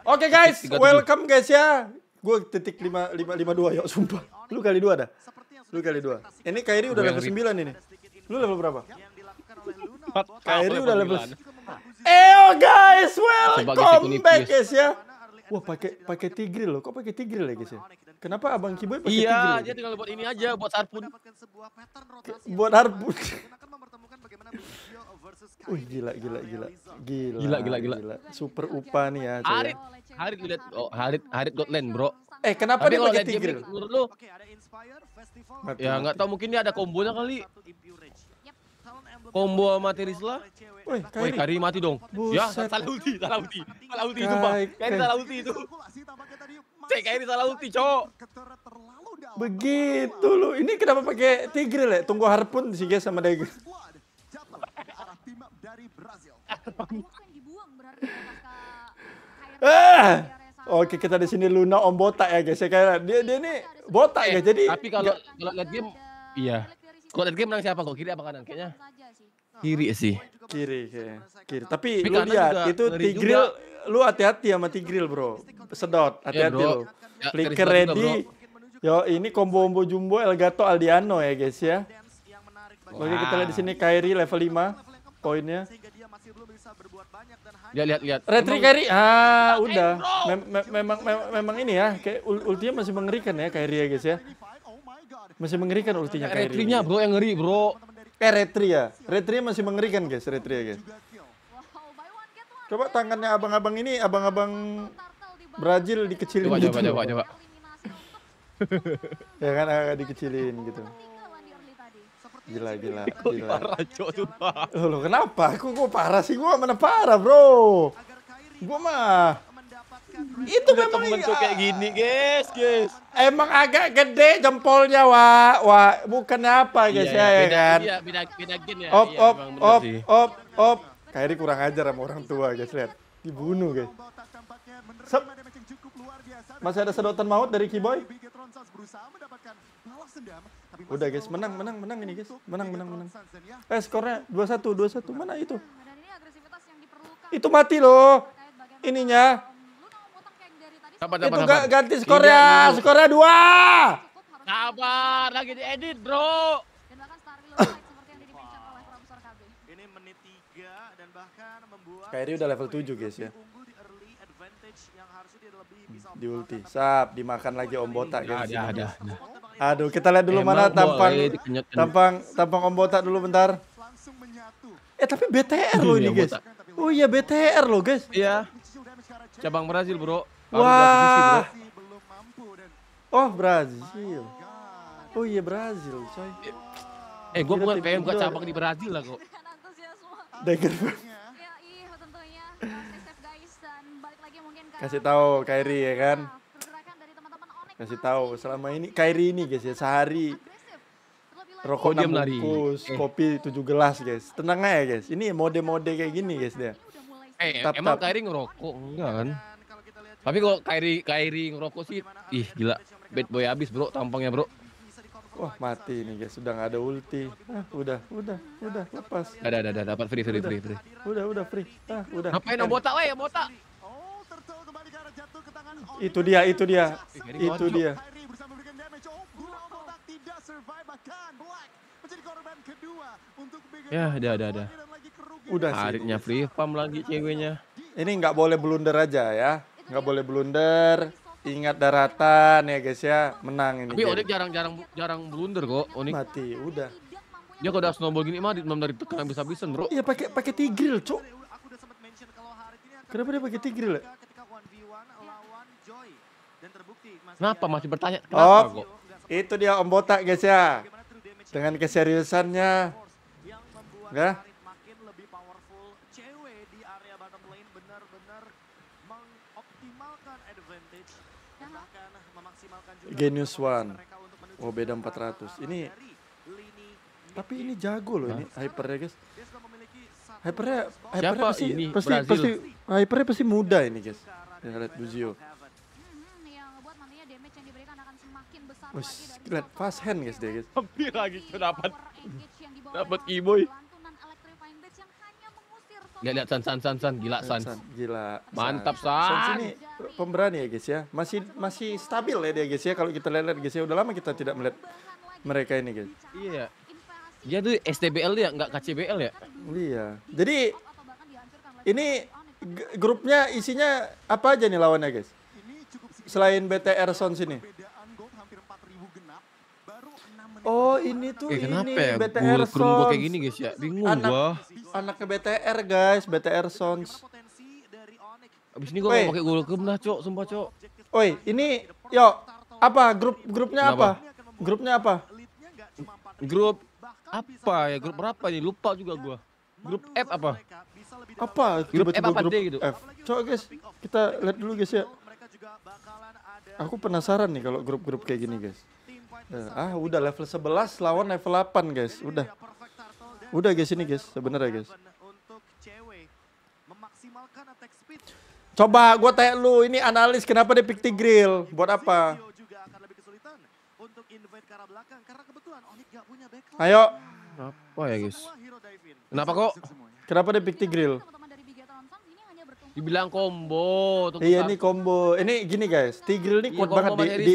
Oke okay, guys, welcome guys ya. Gue titik lima lima lima dua yuk, sumpah. Lu kali dua dah. Lu kali dua. Ini Kairi udah level sembilan ini. Lu level berapa? Kairi udah level. Eo guys, welcome back guys ya. Wah pakai pakai tigri loh, kok pakai tigri lagi sih? Ya? Kenapa abang Kiboy pakai iya, tigri? Iya, dia tinggal buat ini aja, buat harpun. Buat harpun. Wih gila gila gila. Gila gila gila. gila. gila. Super upah nih ya. ya. Harit Harit lihat oh Harit Harit Gotland bro. Eh kenapa Harit dia pakai Tiger? Menurut lu? Ya nggak tahu mungkin dia ada kombonya kali. Combo sama Tirisla. Woi, Kairi. Kairi mati dong. Buset. Ya, salah ulti, salah ulti. Salah ulti itu, Bang. Kairi salah ulti itu. Cek Kairi salah ulti, Cok. Begitu lu. Ini kenapa pakai Tigre, Le? Tunggu harpun sih guys sama Daigo dari Brazil. Eh! Oke kita di sini Luna om botak ya guys ya kayak dia dia nih botak ya jadi tapi kalau kalau lihat game iya kalau lihat game menang siapa kok kiri apa kanan kayaknya kiri sih kiri kiri, kiri. tapi, lu lihat itu Tigril juga. lu hati-hati sama Tigril bro sedot iya, hati-hati lu ya, flicker ready yo ini combo combo jumbo Elgato Aldiano ya guys ya Oke kita lihat di sini Kairi level 5 koinnya. Ya lihat lihat. Retri Kairi. Ah, udah. Mem me memang memang ini ya, kayak ultinya masih mengerikan ya Kairi ya guys ya. Masih mengerikan ultinya Kairi. Retrinya bro yang ngeri, bro. Eh Retri ya. Retri masih mengerikan guys, Retri ya guys. Coba tangannya abang-abang ini, abang-abang Brazil dikecilin coba, gitu. Coba, coba, coba. ya kan agak dikecilin gitu. Gila, gila, gila. Parah, cok, tuh eh, lo kenapa? Kok parah sih? gua mana parah, bro? gua mah... Itu Udah memang temen tuh iya. kayak gini, guys, guys. Emang agak gede jempolnya, wah wah Bukan apa, iya, guys, iya, ya, ya, beda, kan? Iya, beda, beda gen ya. Op, iya, op, op, op, op. Kairi kurang ajar sama orang tua, guys, lihat. Dibunuh, guys. Sep. Masih ada sedotan maut dari Kiboy? sendam. Tapi Udah guys, menang, menang, menang ini guys. Menang, menang, menang. Eh skornya 2-1, 2-1. Mana itu? Itu mati loh. Ininya. Dapat, itu dapat. ganti iya, skornya. Tidak, skornya 2. Sabar, lagi diedit bro. Kairi udah level 7 guys ya. Hmm, di ulti. Kan, Sap, dimakan lagi Om Botak ya, Ada, ada, ada. Aduh, kita lihat dulu Emang eh, mana tampang boleh, tampang tampang Om Botak dulu bentar. Eh, tapi BTR loh iya, ini, guys. Oh iya, BTR loh, guys. Iya. Cabang Brazil, Bro. Wah. Oh, Brazil. Oh iya, Brazil, coy. Eh, gua bukan PM, gua cabang di Brazil lah kok. Kasih tahu Kairi ya kan. Iya, Kasih tahu selama ini Kairi ini guys ya sehari rokok enam bungkus, eh. kopi tujuh gelas guys. Tenang aja guys. Ini mode-mode kayak gini guys dia. Eh, tap, emang tap. Kairi ngerokok enggak kan? kan Tapi kalau Kairi Kairi ngerokok sih ih gila. Bad boy abis bro tampangnya bro. Wah mati nih guys, sudah nggak ada ulti. Ah, udah, udah, udah, lepas. Ada, ada, ada, dapat free, free, udah, free, free. Udah, udah free. Ah, udah. Ngapain botak, weh, botak. Itu dia, itu dia. Itu dia. Ya, ada, ada, ada. Udah Tariknya free farm lagi ceweknya. Ini nggak boleh blunder aja ya. Nggak boleh blunder. Ingat daratan ya guys ya. Menang ini. Tapi Onik jarang-jarang jarang blunder kok. Onik. Mati, udah. Dia kalau udah snowball gini mah belum dari tekan bisa-bisa, Bro. Iya pakai pakai tigril, cok Kenapa dia pakai tigril? Ya? Kenapa masih bertanya? Kenapa oh, kok? itu dia Om Botak guys ya. Dengan keseriusannya. Ya. Genius One. Oh beda 400. Ini tapi ini jago loh Hah? ini hypernya guys. Hypernya, hypernya pasti, ini? Pasti, pasti hypernya pasti muda ini guys. Ya, lihat Buzio. Wes, lihat fast hand guys dia guys. Hampir lagi tuh dapat dapat Iboy. Lihat lihat San San San San gila San. san gila. Mantap San. San sini pemberani ya guys ya. Masih masih stabil ya dia guys ya kalau kita lihat guys ya. Udah lama kita tidak melihat mereka ini guys. Iya. Dia tuh STBL ya, nggak KCBL ya? Iya. Jadi ini grupnya isinya apa aja nih lawannya guys? Selain BTR Sound sini. Oh ini tuh eh, kenapa ini ya? BTR Sons. kayak gini guys ya, bingung Anak, gua. Anaknya BTR guys, BTR Sons. Abis ini gua Oi. mau pakai Chrome lah, Cok, sumpah, Cok. Oi, ini yo apa grup grupnya kenapa? apa? Grupnya apa? Grup apa ya? Grup berapa nih? Lupa juga gua. Grup F apa? Apa? Grup F apa grup D gitu? F. Cok, guys, kita lihat dulu guys ya. Aku penasaran nih kalau grup-grup kayak gini guys. Eh, ah, udah level 11 lawan level 8, guys. Udah. Udah guys ini, guys. Sebenarnya, guys. Coba gua tanya lu, ini analis kenapa dia pick Tigril? Buat apa? Ayo. Apa ya guys? Kenapa kok? Kenapa dia pick Tigril? Dibilang combo. iya ini combo. Ini gini guys, Tigril ini iya, kuat banget di, di,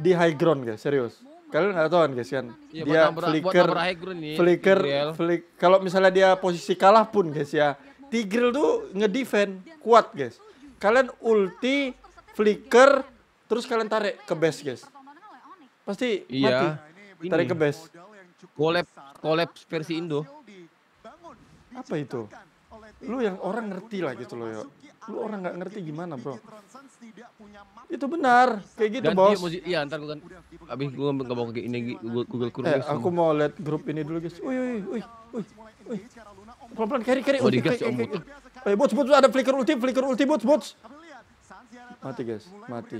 di high ground guys, serius. Kalian nggak tahu kan guys kan? Iya, dia buat flicker, buat high ground nih, flicker, flick. Kalau misalnya dia posisi kalah pun guys ya, Tigril tuh ngedefend kuat guys. Kalian ulti, flicker, terus kalian tarik ke base guys. Pasti iya. mati. Tarik ini. ke base. Collab, collab versi Indo. Apa itu? lu yang orang ngerti lah gitu loh yuk. Lu orang nggak ngerti gimana bro? Itu benar, kayak gitu Ganti, ya bos. Musik, iya ntar gue kan, abis gue nggak mau kayak ini Google, Google Chrome. Eh, aku mau lihat grup ini dulu guys. Wih, wih, wih, wih, wih. Pelan-pelan carry carry. Oh digas om. Eh bots bots ada flicker ulti, flicker ulti bots bots. Mati guys, mati,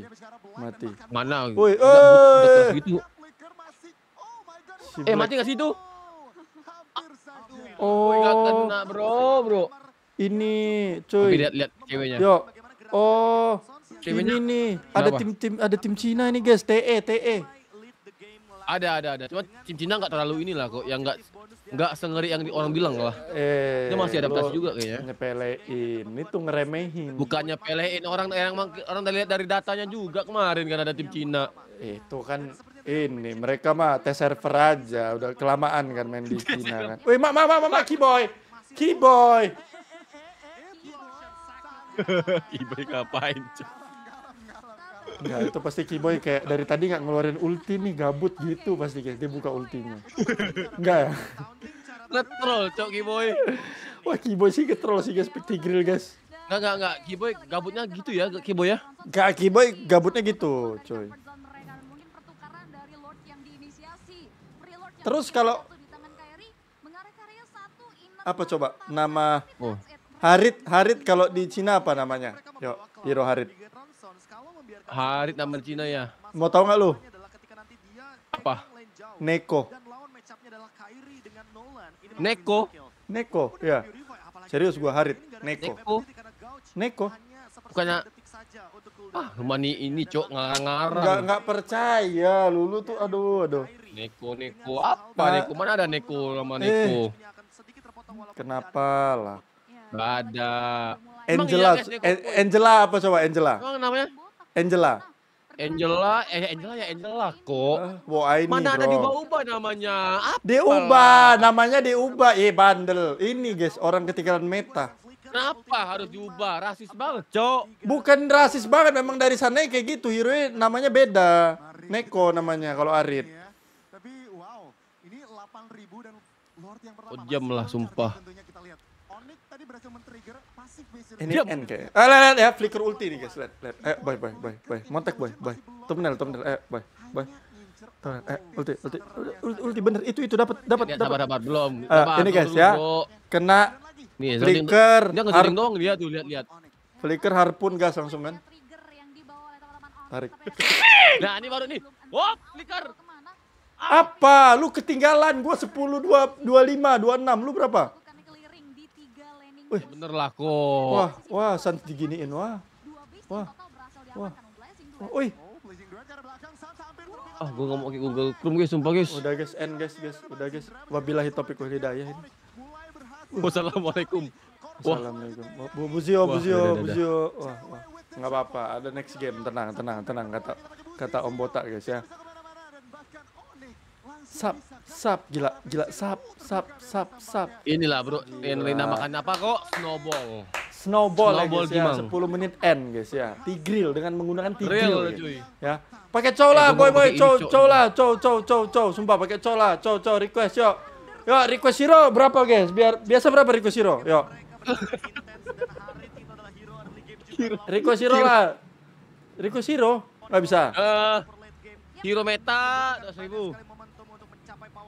mati. Mana? Woi, gitu. eh. Gitu. eh mati nggak situ Oh, oh. Gak kena bro, bro. Ini cuy. lihat lihat ceweknya. Yo. Oh. Ceweknya. Ini nih, ada tim-tim ada tim Cina ini guys, TE TE. Ada ada ada. Cuma tim Cina nggak terlalu inilah kok, yang nggak nggak sengeri yang orang bilang lah. Eh, Dia masih adaptasi juga kayaknya. ini tuh ngeremehin. Bukannya pelein orang yang orang terlihat dari datanya juga kemarin kan ada tim Cina. Itu eh, kan ini mereka mah tes server aja udah kelamaan kan main di Cina kan. Woi mak mak mak mak keyboy. Keyboy. Iboy ngapain? Enggak, itu pasti Kiboy kayak dari tadi nggak ngeluarin ulti nih gabut gitu pasti kayak dia buka ultinya. Enggak ya? Ngetrol cok Kiboy. Wah Kiboy sih ngetrol sih guys, pikti grill guys. Enggak enggak enggak, Kiboy gabutnya gitu ya Kiboy ya? Enggak, Kiboy gabutnya gitu, coy. Terus kalau apa coba nama oh. Harit, Harit kalau di Cina apa namanya? Yo, Hiro Harit. Harit nama Cina ya. Mau tahu nggak lu? Apa? Neko. Neko. Neko, ya. Serius gua Harit, Neko. Neko. Neko. Bukannya Ah, rumah ini cok ngarang-ngarang. Enggak percaya lulu tuh aduh aduh. Neko neko apa neko mana ada neko nama eh. neko. Eh, kenapa lah? Gak ada. Angela, iya iya ya, Angela apa coba Angela? Emang namanya? Angela. Angela, eh Angela ya Angela kok. Ah, wow, ini Mana bro. ada diubah-ubah namanya? Apa? Diubah, namanya diubah. Eh bandel. Ini guys, orang ketinggalan meta. Kenapa harus diubah? Rasis banget, Cok. Bukan rasis banget, memang dari sana kayak gitu. Hero namanya beda. Neko namanya kalau Arit. Tapi wow, ini 8000 dan Lord yang pertama. jam lah sumpah tadi berhasil men-trigger pasif base. Ini end kayak. eh lihat, lihat ya, flicker ulti nih guys, lihat, lihat. Eh, bye, bye, bye, bye. Montek, bye, bye. Thumbnail, thumbnail, eh, bye, bye. Tuh, eh, ulti, ulti, ulti, ulti bener, itu, itu, dapat, dapat, dapat. Dapat, dapat, belum. Uh, ini guys ya, kena Nih, flicker. Dia ngejaring dong, lihat, tuh, lihat, lihat. Flicker harpun gas langsung kan. Tarik. nah, ini baru nih. wow oh, flicker. Apa? Lu ketinggalan. Gua sepuluh dua dua lima dua enam Lu berapa? Wih. Ya bener lah kok. Wah, wah, Suns diginiin, wah. Wah, wah. Wih. Ah, gue gak mau pakai Google Chrome guys, sumpah guys. Udah guys, end guys, guys. Udah guys. Wabilahi topik wal hidayah ini. Wassalamualaikum. Wassalamualaikum. Bu, buzio, buzio, buzio. Wah, wah. Enggak apa-apa, ada next game. Tenang, tenang, tenang kata kata Om Botak guys ya. Sap, sap, gila, gila sap. Sap, sap, sap. Inilah bro, ini namakan apa kok? Snowball. Snowball, ya, Snowball ya guys gimang. ya, 10 menit end guys ya. Tigril dengan menggunakan tigril. Real, ya, Ya. Pakai cola eh, boy boy, cow, cow lah, cow, cow, cow, cow. Sumpah pakai cola lah, cow, cow, request yuk. Yuk, request hero berapa guys? Biar biasa berapa request hero? Yuk. request hero lah. Request hero? nggak bisa. Eh, uh, hero meta 2000.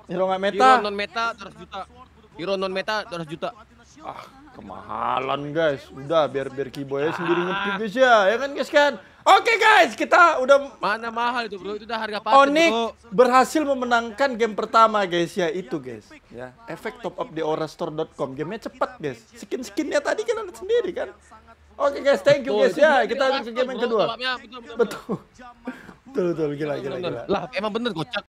Hero nggak meta. Hero non meta 200 juta. Hero non meta 200 juta. Ah, kemahalan guys. Udah biar biar Kiboy ah. sendiri ngetik guys ya. Ya kan guys kan? Oke okay, guys, kita udah mana mahal itu bro, itu udah harga paten Onyx bro. berhasil memenangkan game pertama guys ya itu guys. Ya, efek top up di orastore.com. Gamenya cepat guys. Skin-skinnya tadi kan lihat sendiri kan. Oke okay, guys, thank you guys ya. Kita lanjut ke game yang kedua. Betul. Betul betul gila gila gila. Lah, emang bener kocak.